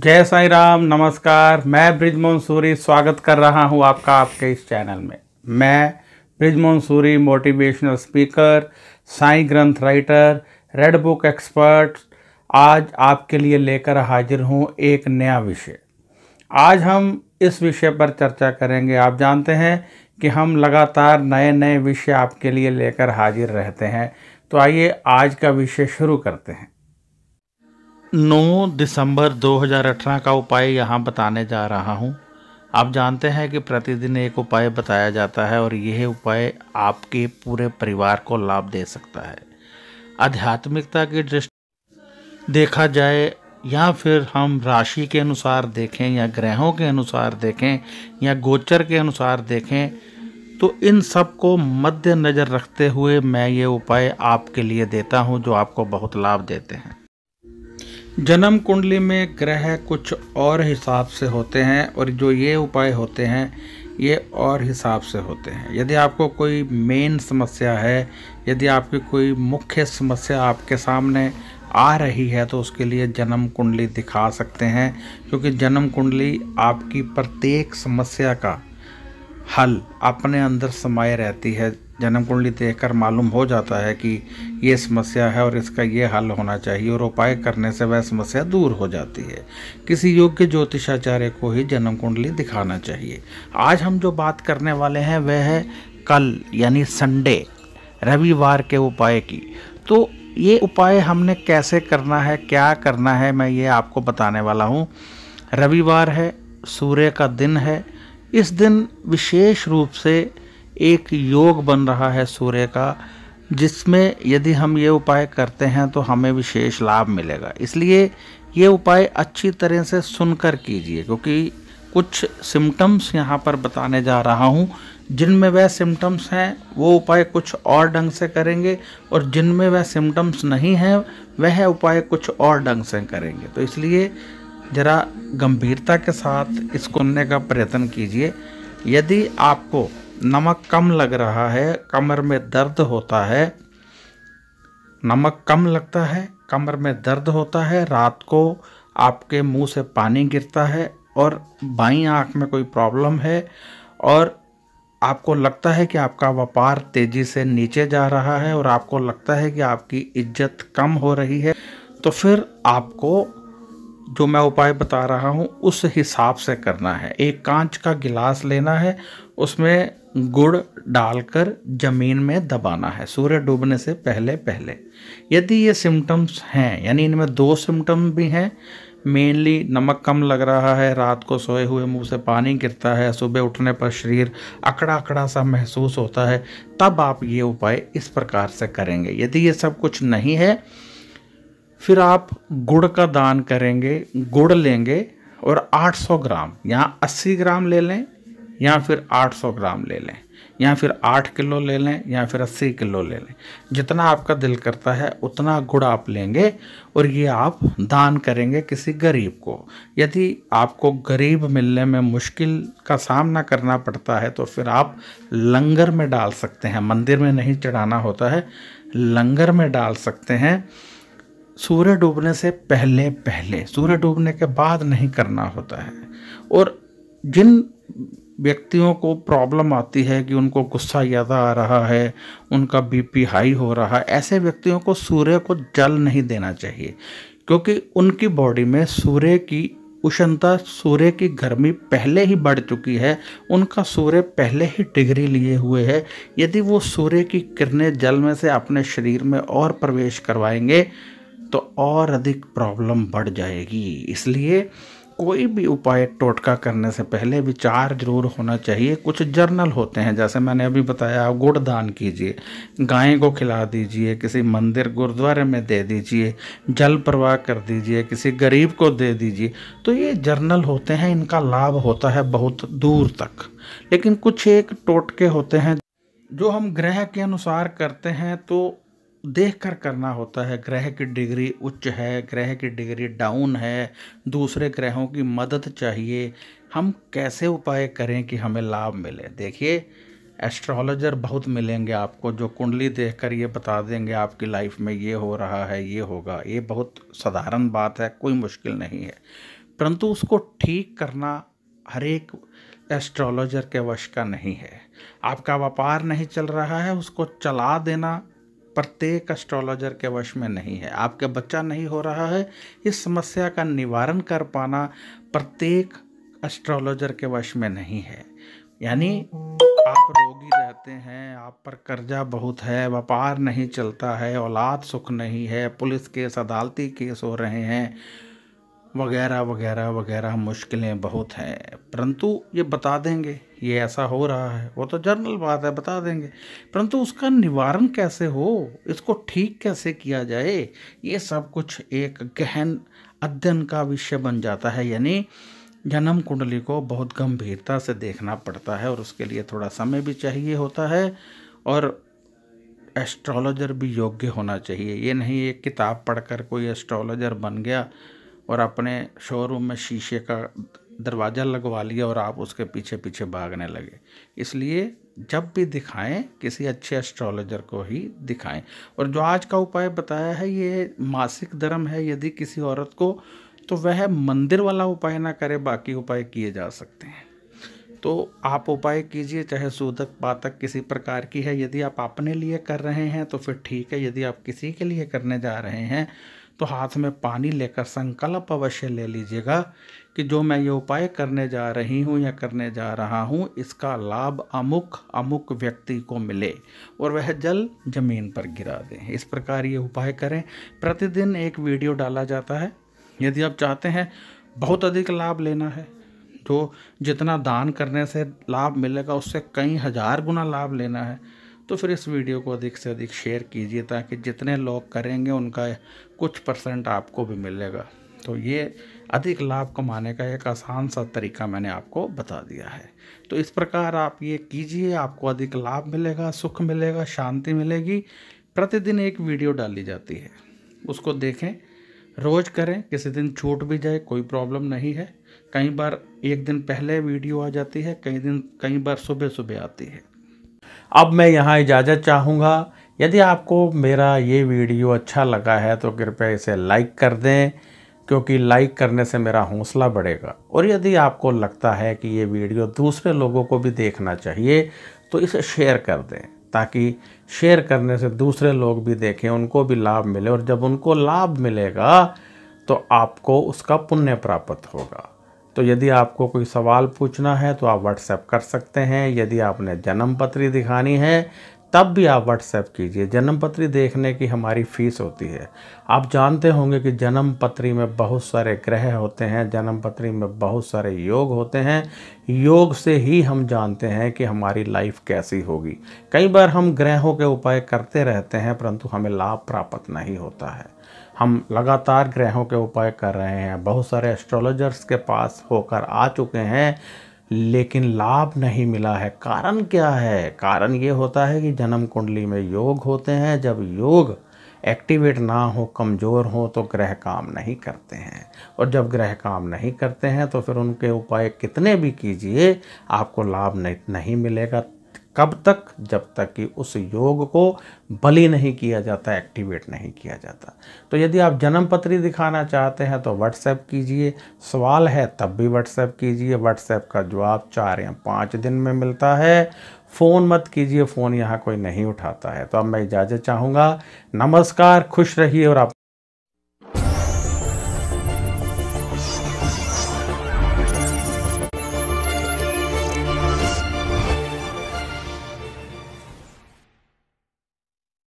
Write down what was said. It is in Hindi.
जय साई राम नमस्कार मैं ब्रिज मंसूरी स्वागत कर रहा हूं आपका आपके इस चैनल में मैं ब्रिज मंसूरी मोटिवेशनल स्पीकर साई ग्रंथ राइटर रेड बुक एक्सपर्ट आज आपके लिए लेकर हाजिर हूं एक नया विषय आज हम इस विषय पर चर्चा करेंगे आप जानते हैं कि हम लगातार नए नए विषय आपके लिए लेकर हाजिर रहते हैं तो आइए आज का विषय शुरू करते हैं 9 दिसंबर 2018 का उपाय यहाँ बताने जा रहा हूँ आप जानते हैं कि प्रतिदिन एक उपाय बताया जाता है और यह उपाय आपके पूरे परिवार को लाभ दे सकता है आध्यात्मिकता की दृष्टि देखा जाए या फिर हम राशि के अनुसार देखें या ग्रहों के अनुसार देखें या गोचर के अनुसार देखें तो इन सब को मद्देनज़र रखते हुए मैं ये उपाय आपके लिए देता हूँ जो आपको बहुत लाभ देते हैं जन्म कुंडली में ग्रह कुछ और हिसाब से होते हैं और जो ये उपाय होते हैं ये और हिसाब से होते हैं यदि आपको कोई मेन समस्या है यदि आपकी कोई मुख्य समस्या आपके सामने आ रही है तो उसके लिए जन्म कुंडली दिखा सकते हैं क्योंकि जन्म कुंडली आपकी प्रत्येक समस्या का हल अपने अंदर समाये रहती है जन्म कुंडली देखकर मालूम हो जाता है कि ये समस्या है और इसका ये हल होना चाहिए और उपाय करने से वह समस्या दूर हो जाती है किसी योग्य ज्योतिषाचार्य को ही जन्म कुंडली दिखाना चाहिए आज हम जो बात करने वाले हैं वह है कल यानी संडे रविवार के उपाय की तो ये उपाय हमने कैसे करना है क्या करना है मैं ये आपको बताने वाला हूँ रविवार है सूर्य का दिन है इस दिन विशेष रूप से एक योग बन रहा है सूर्य का जिसमें यदि हम ये उपाय करते हैं तो हमें विशेष लाभ मिलेगा इसलिए ये उपाय अच्छी तरह से सुनकर कीजिए क्योंकि कुछ सिम्टम्स यहाँ पर बताने जा रहा हूँ जिनमें वह सिम्टम्स हैं वो उपाय कुछ और ढंग से करेंगे और जिनमें वह सिम्टम्स नहीं हैं वह उपाय कुछ और ढंग से करेंगे तो इसलिए ज़रा गंभीरता के साथ इसको का प्रयत्न कीजिए यदि आपको नमक कम लग रहा है कमर में दर्द होता है नमक कम लगता है कमर में दर्द होता है रात को आपके मुंह से पानी गिरता है और बाई आँख में कोई प्रॉब्लम है और आपको लगता है कि आपका व्यापार तेज़ी से नीचे जा रहा है और आपको लगता है कि आपकी इज्जत कम हो रही है तो फिर आपको जो मैं उपाय बता रहा हूँ उस हिसाब से करना है एक कांच का गिलास लेना है उसमें गुड़ डालकर ज़मीन में दबाना है सूर्य डूबने से पहले पहले यदि ये सिम्टम्स हैं यानी इनमें दो सिम्टम भी हैं मेनली नमक कम लग रहा है रात को सोए हुए मुंह से पानी गिरता है सुबह उठने पर शरीर अकड़ा अकड़ा सा महसूस होता है तब आप ये उपाय इस प्रकार से करेंगे यदि ये सब कुछ नहीं है फिर आप गुड़ का दान करेंगे गुड़ लेंगे और 800 ग्राम या 80 ग्राम ले लें या फिर 800 ग्राम ले लें या फिर 8 किलो ले लें या फिर 80 किलो ले लें जितना आपका दिल करता है उतना गुड़ आप लेंगे और ये आप दान करेंगे किसी गरीब को यदि आपको गरीब मिलने में मुश्किल का सामना करना पड़ता है तो फिर आप लंगर में डाल सकते हैं मंदिर में नहीं चढ़ाना होता है लंगर में डाल सकते हैं सूर्य डूबने से पहले पहले सूर्य डूबने के बाद नहीं करना होता है और जिन व्यक्तियों को प्रॉब्लम आती है कि उनको गुस्सा ज़्यादा आ रहा है उनका बीपी हाई हो रहा है ऐसे व्यक्तियों को सूर्य को जल नहीं देना चाहिए क्योंकि उनकी बॉडी में सूर्य की उष्णता सूर्य की गर्मी पहले ही बढ़ चुकी है उनका सूर्य पहले ही डिग्री लिए हुए है यदि वो सूर्य की किरणें जल में से अपने शरीर में और प्रवेश करवाएंगे तो और अधिक प्रॉब्लम बढ़ जाएगी इसलिए कोई भी उपाय टोटका करने से पहले विचार जरूर होना चाहिए कुछ जर्नल होते हैं जैसे मैंने अभी बताया आप गुड़ दान कीजिए गाय को खिला दीजिए किसी मंदिर गुरुद्वारे में दे दीजिए जल प्रवाह कर दीजिए किसी गरीब को दे दीजिए तो ये जर्नल होते हैं इनका लाभ होता है बहुत दूर तक लेकिन कुछ एक टोटके होते हैं जो हम ग्रह के अनुसार करते हैं तो देख कर करना होता है ग्रह की डिग्री उच्च है ग्रह की डिग्री डाउन है दूसरे ग्रहों की मदद चाहिए हम कैसे उपाय करें कि हमें लाभ मिले देखिए एस्ट्रोलॉजर बहुत मिलेंगे आपको जो कुंडली देखकर ये बता देंगे आपकी लाइफ में ये हो रहा है ये होगा ये बहुत साधारण बात है कोई मुश्किल नहीं है परंतु उसको ठीक करना हर एक एस्ट्रोलॉजर के वश का नहीं है आपका व्यापार नहीं चल रहा है उसको चला देना प्रत्येक एस्ट्रोलॉजर के वश में नहीं है आपके बच्चा नहीं हो रहा है इस समस्या का निवारण कर पाना प्रत्येक एस्ट्रोलॉजर के वश में नहीं है यानी आप रोगी रहते हैं आप पर कर्जा बहुत है व्यापार नहीं चलता है औलाद सुख नहीं है पुलिस केस अदालती केस हो रहे हैं वगैरह वगैरह वगैरह मुश्किलें बहुत हैं परंतु ये बता देंगे ये ऐसा हो रहा है वो तो जनरल बात है बता देंगे परंतु उसका निवारण कैसे हो इसको ठीक कैसे किया जाए ये सब कुछ एक गहन अध्ययन का विषय बन जाता है यानी जन्म कुंडली को बहुत गंभीरता से देखना पड़ता है और उसके लिए थोड़ा समय भी चाहिए होता है और एस्ट्रोलॉजर भी योग्य होना चाहिए ये नहीं एक किताब पढ़कर कोई एस्ट्रोलॉजर बन गया और अपने शोरूम में शीशे का दरवाज़ा लगवा लिया और आप उसके पीछे पीछे भागने लगे इसलिए जब भी दिखाएं किसी अच्छे एस्ट्रोलॉजर को ही दिखाएं और जो आज का उपाय बताया है ये मासिक धर्म है यदि किसी औरत को तो वह मंदिर वाला उपाय ना करे बाकी उपाय किए जा सकते हैं तो आप उपाय कीजिए चाहे सूदक पातक किसी प्रकार की है यदि आप अपने लिए कर रहे हैं तो फिर ठीक है यदि आप किसी के लिए करने जा रहे हैं तो हाथ में पानी लेकर संकल्प अवश्य ले लीजिएगा कि जो मैं ये उपाय करने जा रही हूँ या करने जा रहा हूँ इसका लाभ अमुक अमुक व्यक्ति को मिले और वह जल जमीन पर गिरा दें इस प्रकार ये उपाय करें प्रतिदिन एक वीडियो डाला जाता है यदि आप चाहते हैं बहुत अधिक लाभ लेना है तो जितना दान करने से लाभ मिलेगा उससे कई हज़ार गुना लाभ लेना है तो फिर इस वीडियो को अधिक से अधिक शेयर कीजिए ताकि जितने लोग करेंगे उनका कुछ परसेंट आपको भी मिलेगा तो ये अधिक लाभ कमाने का एक आसान सा तरीका मैंने आपको बता दिया है तो इस प्रकार आप ये कीजिए आपको अधिक लाभ मिलेगा सुख मिलेगा शांति मिलेगी प्रतिदिन एक वीडियो डाली जाती है उसको देखें रोज़ करें किसी दिन छूट भी जाए कोई प्रॉब्लम नहीं है कई बार एक दिन पहले वीडियो आ जाती है कई दिन कई बार सुबह सुबह आती है अब मैं यहाँ इजाज़त चाहूँगा यदि आपको मेरा ये वीडियो अच्छा लगा है तो कृपया इसे लाइक कर दें क्योंकि लाइक करने से मेरा हौसला बढ़ेगा और यदि आपको लगता है कि ये वीडियो दूसरे लोगों को भी देखना चाहिए तो इसे शेयर कर दें ताकि शेयर करने से दूसरे लोग भी देखें उनको भी लाभ मिले और जब उनको लाभ मिलेगा तो आपको उसका पुण्य प्राप्त होगा तो यदि आपको कोई सवाल पूछना है तो आप व्हाट्सएप कर सकते हैं यदि आपने जन्म पत्री दिखानी है तब भी आप व्हाट्सएप कीजिए जन्म पत्री देखने की हमारी फ़ीस होती है आप जानते होंगे कि जन्म पत्री में बहुत सारे ग्रह होते हैं जन्म पत्री में बहुत सारे योग होते हैं योग से ही हम जानते हैं कि हमारी लाइफ कैसी होगी कई बार हम ग्रहों के उपाय करते रहते हैं परंतु हमें लाभ प्राप्त नहीं होता है हम लगातार ग्रहों के उपाय कर रहे हैं बहुत सारे एस्ट्रोलॉजर्स के पास होकर आ चुके हैं लेकिन लाभ नहीं मिला है कारण क्या है कारण ये होता है कि जन्म कुंडली में योग होते हैं जब योग एक्टिवेट ना हो कमज़ोर हो तो ग्रह काम नहीं करते हैं और जब ग्रह काम नहीं करते हैं तो फिर उनके उपाय कितने भी कीजिए आपको लाभ नहीं मिलेगा कब तक जब तक कि उस योग को बलि नहीं किया जाता एक्टिवेट नहीं किया जाता तो यदि आप जन्म पत्री दिखाना चाहते हैं तो व्हाट्सएप कीजिए सवाल है तब भी व्हाट्सएप कीजिए व्हाट्सएप का जवाब चार या पाँच दिन में मिलता है फ़ोन मत कीजिए फ़ोन यहाँ कोई नहीं उठाता है तो अब मैं इजाज़त चाहूँगा नमस्कार खुश रहिए और आप